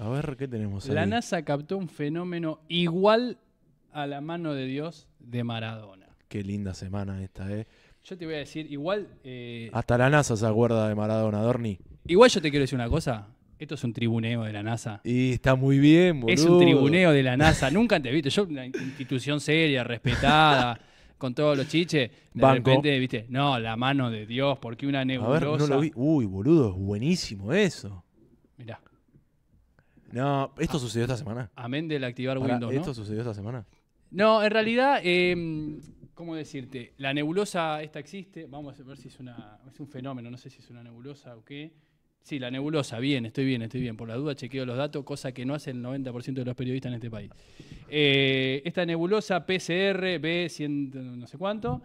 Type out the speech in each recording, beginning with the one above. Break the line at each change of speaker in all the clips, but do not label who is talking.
A ver, ¿qué tenemos ahí? La
NASA captó un fenómeno igual a la mano de Dios
de Maradona. Qué linda semana esta, ¿eh?
Yo te voy a decir, igual... Eh,
Hasta la NASA se acuerda de Maradona, Dorni.
Igual yo te quiero decir una cosa. Esto es un tribuneo de la NASA.
Y está muy bien, boludo. Es un tribuneo de
la NASA. Nunca antes, viste, yo una institución seria, respetada, con todos los chiches. De repente, viste, no, la mano de Dios, porque una nebulosa.
Uy, boludo, es buenísimo eso. Mirá. No, ¿esto sucedió esta semana? Amén del activar Windows. ¿no? ¿Esto sucedió esta semana?
No, en realidad, em, ¿cómo decirte? La nebulosa esta existe. Vamos a ver si es, una, un fenómeno, no sé si es una nebulosa o qué. Sí, la nebulosa, bien, estoy bien, estoy bien. Por la duda chequeo los datos, cosa que no hace el 90% de los periodistas en este país. Eh, esta nebulosa PCR B100 no sé cuánto,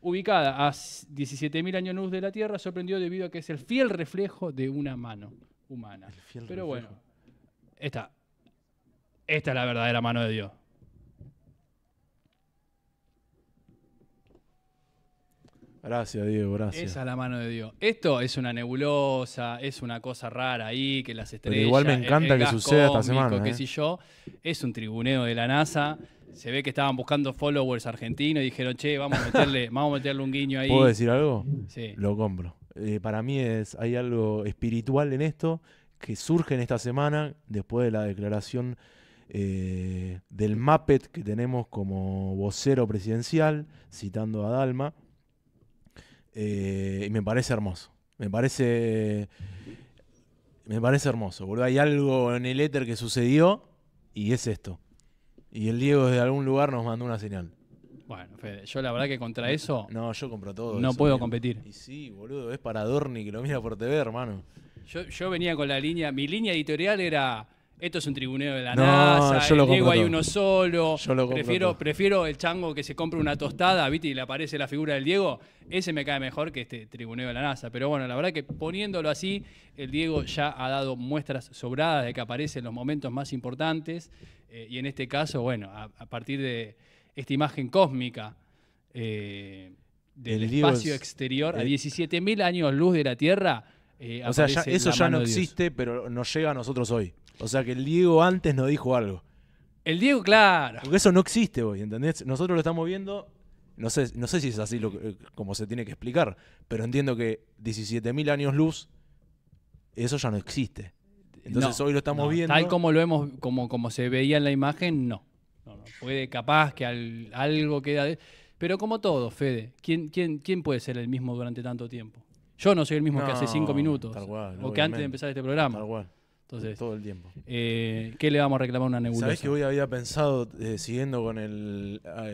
ubicada a 17.000 años luz de la Tierra, sorprendió debido a que es el fiel reflejo de una mano humana. Pero reflejo. bueno, esta. Esta es la verdadera mano de Dios.
Gracias, Diego, gracias. Esa
es la mano de Dios. Esto es una nebulosa, es una cosa rara ahí, que las estrellas. igual me encanta que suceda esta semana. ¿eh? yo. Es un tribuneo de la NASA. Se ve que estaban buscando followers argentinos y dijeron, che, vamos a meterle, vamos a meterle un guiño ahí. ¿Puedo decir algo? Sí.
Lo compro. Eh, para mí es, hay algo espiritual en esto que surgen esta semana después de la declaración eh, del MAPET que tenemos como vocero presidencial, citando a Dalma. Eh, y me parece hermoso. Me parece. Me parece hermoso, Hay algo en el éter que sucedió y es esto. Y el Diego desde algún lugar nos mandó una señal.
Bueno, yo la verdad que contra eso.
No, yo compro todo. No puedo competir. Y sí, boludo, es para Dorni que lo mira por TV, hermano.
Yo, venía con la línea, mi línea editorial era esto es un tribuneo de la NASA, yo lo hay uno solo. prefiero, prefiero el chango que se compre una tostada, ¿viste? Y le aparece la figura del Diego. Ese me cae mejor que este tribuneo de la NASA. Pero bueno, la verdad que poniéndolo así, el Diego ya ha dado muestras sobradas de que aparece en los momentos más importantes. Eh, y en este caso, bueno, a, partir de esta imagen cósmica. Eh, del espacio exterior a 17.000 años luz de la Tierra, eh, o sea, eso ya no existe,
pero nos llega a nosotros hoy. O sea que el Diego antes nos dijo algo. El Diego, claro. Porque eso no existe hoy, ¿entendés? Nosotros lo estamos viendo. No sé, no sé si es así eh, como se tiene que explicar, pero entiendo que 17.000 años luz, eso ya no existe. Entonces hoy lo estamos viendo. Tal como
lo vemos, como, como se veía en la imagen, no. puede, capaz que algo queda. Pero como todo, Fede, ¿quién, quién, ¿quién puede ser el mismo durante tanto tiempo? Yo no soy el mismo que hace cinco minutos. Tal o que antes de empezar este programa. Tal cual. Entonces, todo el tiempo. Eh, ¿Qué le vamos a reclamar a una nebulosa? sabes que hoy
había pensado, eh, siguiendo con el, ah,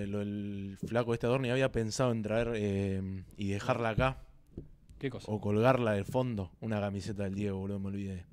flaco de este adorno, y había pensado en traer eh, y dejarla acá. ¿Qué cosa? O colgarla del fondo, una camiseta del Diego, boludo, me olvidé.